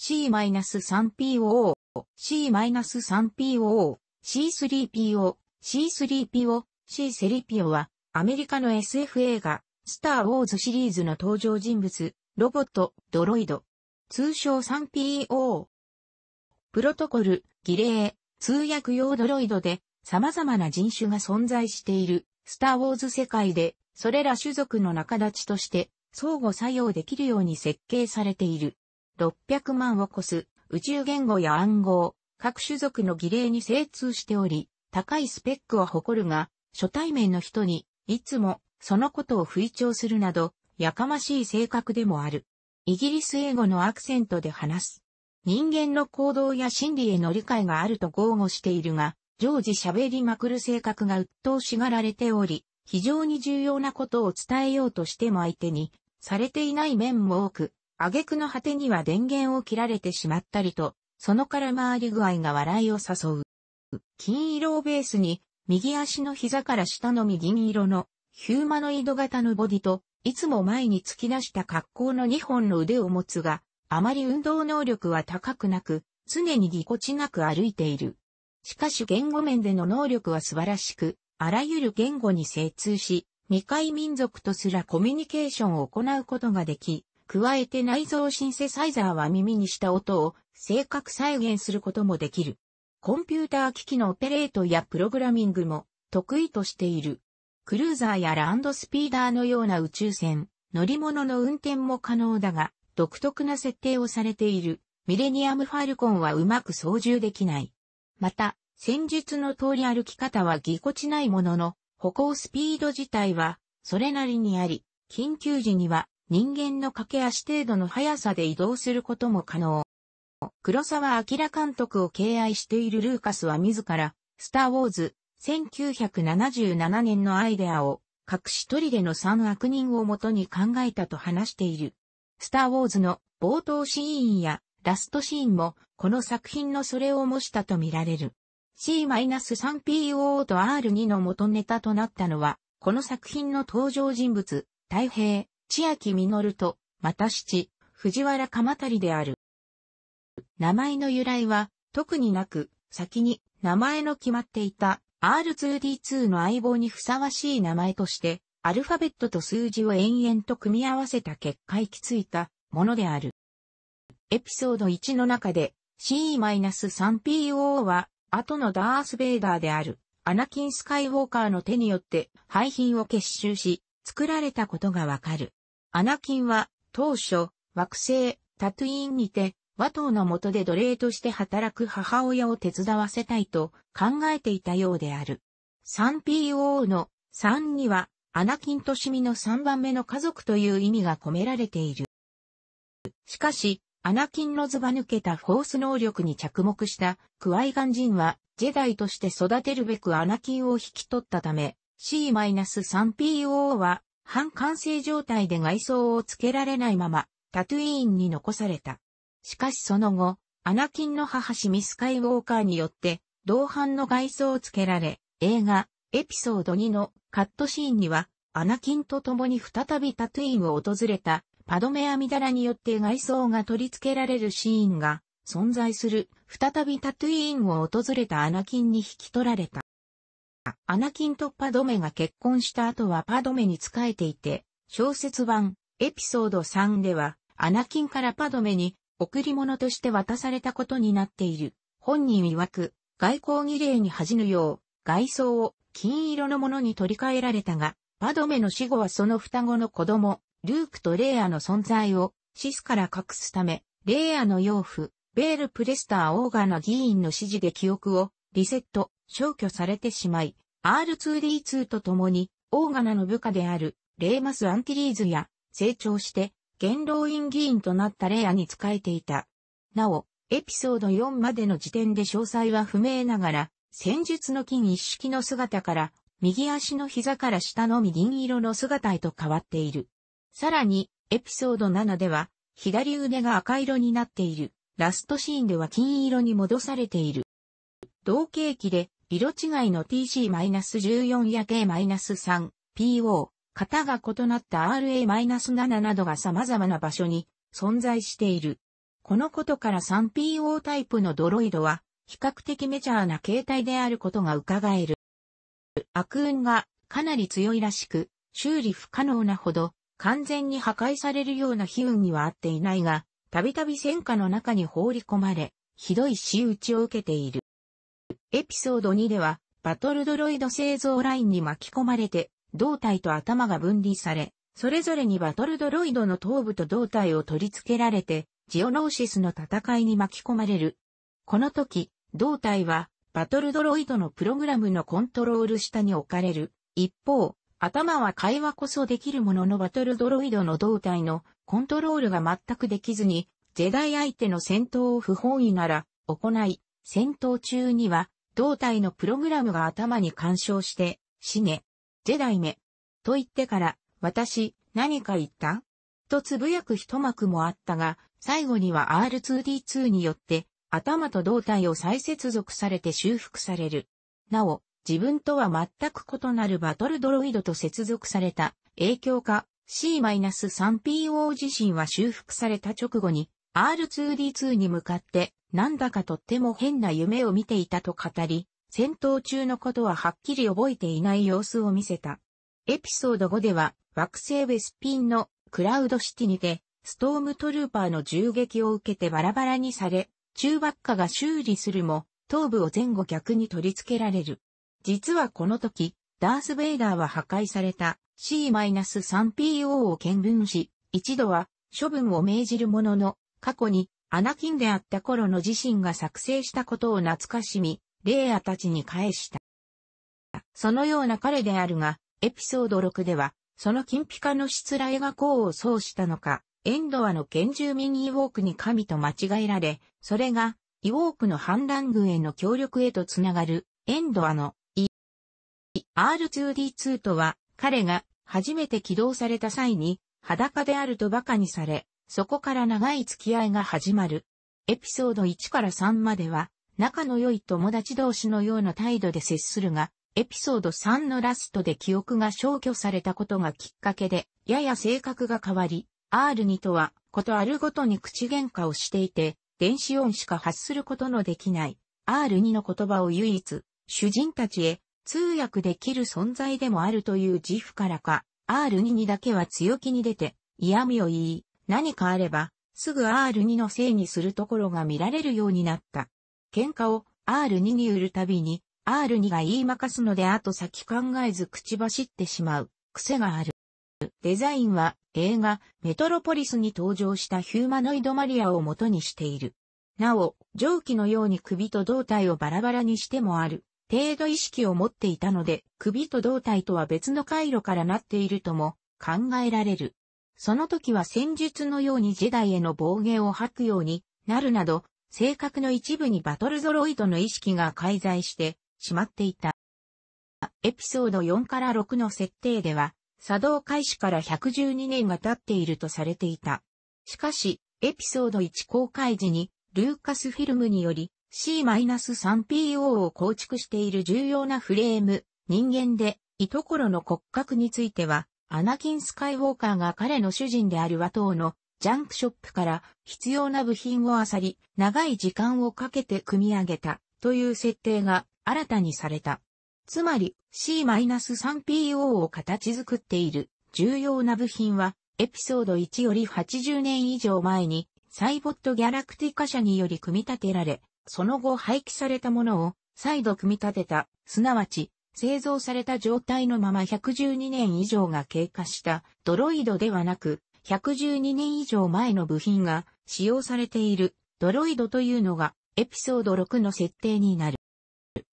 C-3PO、C-3PO、C3PO、C3PO、C セリピオは、アメリカの SF 映画、スター・ウォーズシリーズの登場人物、ロボット、ドロイド。通称 3PO。プロトコル、儀礼、通訳用ドロイドで、様々な人種が存在している、スター・ウォーズ世界で、それら種族の仲立ちとして、相互作用できるように設計されている。600万を超す宇宙言語や暗号、各種族の儀礼に精通しており、高いスペックを誇るが、初対面の人に、いつも、そのことを吹聴するなど、やかましい性格でもある。イギリス英語のアクセントで話す。人間の行動や心理への理解があると豪語しているが、常時喋りまくる性格が鬱陶しがられており、非常に重要なことを伝えようとしても相手に、されていない面も多く、挙句の果てには電源を切られてしまったりと、そのから回り具合が笑いを誘う。金色をベースに、右足の膝から下の右色の、ヒューマノイド型のボディと、いつも前に突き出した格好の2本の腕を持つが、あまり運動能力は高くなく、常にぎこちなく歩いている。しかし言語面での能力は素晴らしく、あらゆる言語に精通し、未開民族とすらコミュニケーションを行うことができ、加えて内蔵シンセサイザーは耳にした音を正確再現することもできる。コンピューター機器のオペレートやプログラミングも得意としている。クルーザーやランドスピーダーのような宇宙船、乗り物の運転も可能だが、独特な設定をされているミレニアムファルコンはうまく操縦できない。また、戦術の通り歩き方はぎこちないものの、歩行スピード自体はそれなりにあり、緊急時には人間の駆け足程度の速さで移動することも可能。黒沢明監督を敬愛しているルーカスは自ら、スター・ウォーズ、1977年のアイデアを、隠し砦での3悪人をもとに考えたと話している。スター・ウォーズの冒頭シーンやラストシーンも、この作品のそれを模したとみられる。C-3PO と R2 の元ネタとなったのは、この作品の登場人物、太平、千秋実と、また七、藤原鎌足である。名前の由来は、特になく、先に名前の決まっていた R2D2 の相棒にふさわしい名前として、アルファベットと数字を延々と組み合わせた結果行き着いたものである。エピソード1の中で C-3PO は後のダース・ベイダーであるアナキン・スカイウォーカーの手によって廃品を結集し作られたことがわかる。アナキンは、当初、惑星、タトゥインにて、和党の下で奴隷として働く母親を手伝わせたいと考えていたようである。3PO の3には、アナキンとシミの3番目の家族という意味が込められている。しかし、アナキンのずば抜けたフォース能力に着目したクワイガン人は、ジェダイとして育てるべくアナキンを引き取ったため、C-3PO は半完成状態で外装をつけられないまま、タトゥイーンに残された。しかしその後、アナキンの母シミスカイウォーカーによって、同伴の外装をつけられ、映画、エピソード2のカットシーンには、アナキンと共に再びタトゥインを訪れた、パドメアミダラによって外装が取り付けられるシーンが存在する、再びタトゥインを訪れたアナキンに引き取られた。アナキンとパドメが結婚した後はパドメに仕えていて、小説版、エピソード3では、アナキンからパドメに、贈り物として渡されたことになっている。本人曰く、外交儀礼に恥じぬよう、外装を金色のものに取り替えられたが、パドメの死後はその双子の子供、ルークとレイアの存在をシスから隠すため、レイアの養父、ベール・プレスター・オーガナ議員の指示で記憶をリセット、消去されてしまい、R2D2 と共に、オーガナの部下である、レーマス・アンティリーズや、成長して、元老院議員となったレアに仕えていた。なお、エピソード4までの時点で詳細は不明ながら、戦術の金一式の姿から、右足の膝から下のみ銀色の姿へと変わっている。さらに、エピソード7では、左腕が赤色になっている。ラストシーンでは金色に戻されている。同景気で色違いの TC-14 や K-3、PO、型が異なった RA-7 などが様々な場所に存在している。このことから 3PO タイプのドロイドは比較的メジャーな形態であることが伺える。悪運がかなり強いらしく、修理不可能なほど完全に破壊されるような悲運にはあっていないが、たびたび戦火の中に放り込まれ、ひどい仕打ちを受けている。エピソード2では、バトルドロイド製造ラインに巻き込まれて、胴体と頭が分離され、それぞれにバトルドロイドの頭部と胴体を取り付けられて、ジオノーシスの戦いに巻き込まれる。この時、胴体は、バトルドロイドのプログラムのコントロール下に置かれる。一方、頭は会話こそできるもののバトルドロイドの胴体のコントロールが全くできずに、ジェダイ相手の戦闘を不本意なら行い、戦闘中には、胴体のプログラムが頭に干渉して、死ね、ジェダイめ、と言ってから、私、何か言ったとつぶやく一幕もあったが、最後には R2D2 によって、頭と胴体を再接続されて修復される。なお、自分とは全く異なるバトルドロイドと接続された影響か C-3PO 自身は修復された直後に R2D2 に向かってなんだかとっても変な夢を見ていたと語り、戦闘中のことははっきり覚えていない様子を見せた。エピソード5では、惑星ウェスピンのクラウドシティにて、ストームトルーパーの銃撃を受けてバラバラにされ、中爆っかが修理するも、頭部を前後逆に取り付けられる。実はこの時、ダース・ベイダーは破壊された C-3PO を見分し、一度は処分を命じるものの、過去にアナキンであった頃の自身が作成したことを懐かしみ、レイヤたちに返した。そのような彼であるが、エピソード6では、その金ピカの失礼が功を奏したのか、エンドアの原住民イウォークに神と間違えられ、それが、イウォークの反乱軍への協力へとつながる、エンドアの R2D2 とは、彼が初めて起動された際に、裸であると馬鹿にされ、そこから長い付き合いが始まる。エピソード1から3までは、仲の良い友達同士のような態度で接するが、エピソード3のラストで記憶が消去されたことがきっかけで、やや性格が変わり、R2 とは、ことあるごとに口喧嘩をしていて、電子音しか発することのできない R2 の言葉を唯一、主人たちへ通訳できる存在でもあるという自負からか、R2 にだけは強気に出て嫌味を言い、何かあれば、すぐ R2 のせいにするところが見られるようになった。喧嘩を R2 に売るたびに、R2 が言いまかすので後先考えず口走ってしまう癖がある。デザインは映画メトロポリスに登場したヒューマノイドマリアを元にしている。なお、蒸気のように首と胴体をバラバラにしてもある程度意識を持っていたので首と胴体とは別の回路からなっているとも考えられる。その時は戦術のように時代への暴言を吐くようになるなど、性格の一部にバトルゾロイドの意識が介在してしまっていた。エピソード4から6の設定では、作動開始から112年が経っているとされていた。しかし、エピソード1公開時に、ルーカスフィルムにより C-3PO を構築している重要なフレーム、人間で、いところの骨格については、アナキン・スカイウォーカーが彼の主人である和党のジャンクショップから必要な部品を漁り、長い時間をかけて組み上げたという設定が新たにされた。つまり C-3PO を形作っている重要な部品はエピソード1より80年以上前にサイボットギャラクティカ社により組み立てられ、その後廃棄されたものを再度組み立てた、すなわち製造された状態のまま112年以上が経過したドロイドではなく、112年以上前の部品が使用されているドロイドというのがエピソード6の設定になる。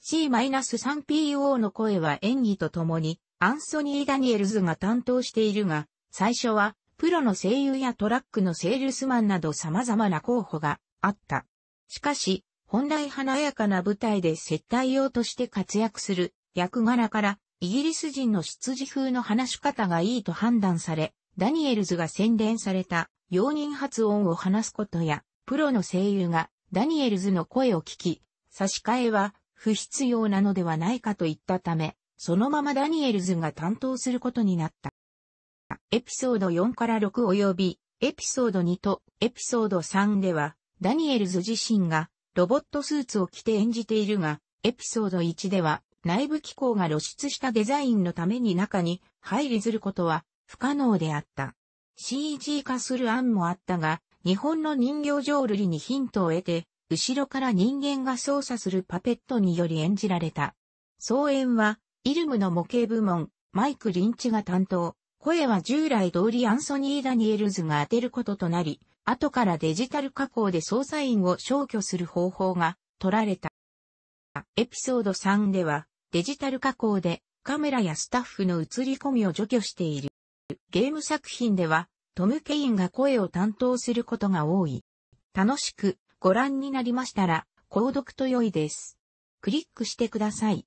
C-3PO の声は演技とともにアンソニー・ダニエルズが担当しているが、最初はプロの声優やトラックのセールスマンなど様々な候補があった。しかし、本来華やかな舞台で接待用として活躍する役柄から、イギリス人の執事風の話し方がいいと判断され、ダニエルズが洗練された、容認発音を話すことや、プロの声優が、ダニエルズの声を聞き、差し替えは、不必要なのではないかと言ったため、そのままダニエルズが担当することになった。エピソード4から6及び、エピソード2とエピソード3では、ダニエルズ自身がロボットスーツを着て演じているが、エピソード1では内部機構が露出したデザインのために中に入りずることは不可能であった。CG 化する案もあったが、日本の人形浄瑠璃にヒントを得て、後ろから人間が操作するパペットにより演じられた。総演は、イルムの模型部門、マイク・リンチが担当、声は従来通りアンソニー・ダニエルズが当てることとなり、後からデジタル加工で捜査員を消去する方法が取られた。エピソード3では、デジタル加工でカメラやスタッフの映り込みを除去している。ゲーム作品では、トム・ケインが声を担当することが多い。楽しくご覧になりましたら、購読と良いです。クリックしてください。